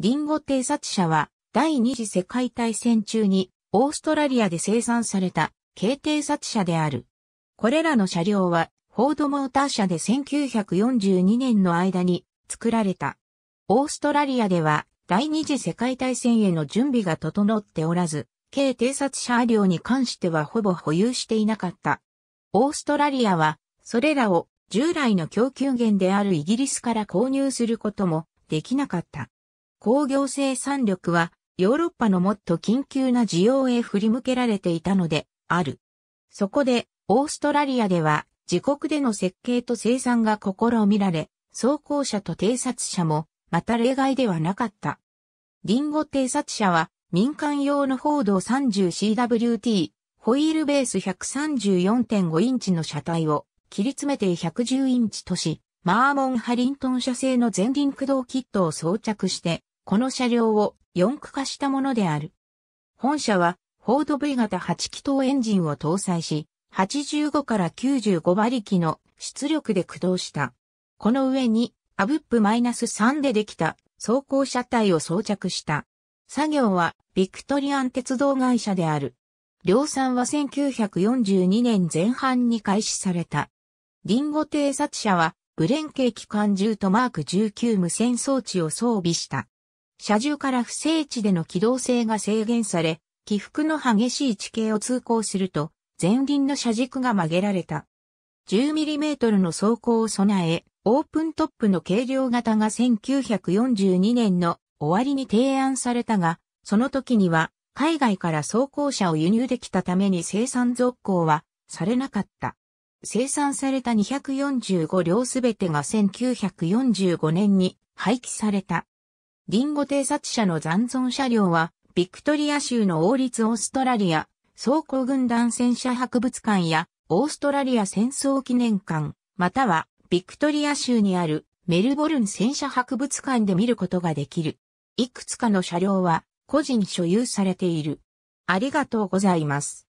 リンゴ偵察車は、第二次世界大戦中に、オーストラリアで生産された、軽偵察車である。これらの車両は、フォードモーター社で1942年の間に作られた。オーストラリアでは第二次世界大戦への準備が整っておらず、軽偵察車両に関してはほぼ保有していなかった。オーストラリアは、それらを従来の供給源であるイギリスから購入することもできなかった。工業生産力はヨーロッパのもっと緊急な需要へ振り向けられていたのである。そこでオーストラリアでは自国での設計と生産が試みられ、装甲車と偵察車もまた例外ではなかった。リンゴ偵察車は民間用のフォード 30CWT、ホイールベース134.5インチの車体を切り詰めて110インチとし、マーモンハリントン社製の前輪駆動キットを装着してこの車両を四駆化したものである。本車は、フォード V 型8気筒エンジンを搭載し、85から95馬力の出力で駆動した。この上に、アブップ -3 でできた走行車体を装着した。作業は、ビクトリアン鉄道会社である。量産は1942年前半に開始された。リンゴ偵察車は、ブレンケー機関銃とマーク19無線装置を装備した。車重から不整地での機動性が制限され、起伏の激しい地形を通行すると、前輪の車軸が曲げられた。10mm の走行を備え、オープントップの軽量型が1942年の終わりに提案されたが、その時には海外から走行車を輸入できたために生産続行はされなかった。生産された245両すべてが1945年に廃棄された。リンゴ偵察車の残存車両は、ビクトリア州の王立オーストラリア、装甲軍団戦車博物館や、オーストラリア戦争記念館、または、ビクトリア州にあるメルボルン戦車博物館で見ることができる。いくつかの車両は個人所有されている。ありがとうございます。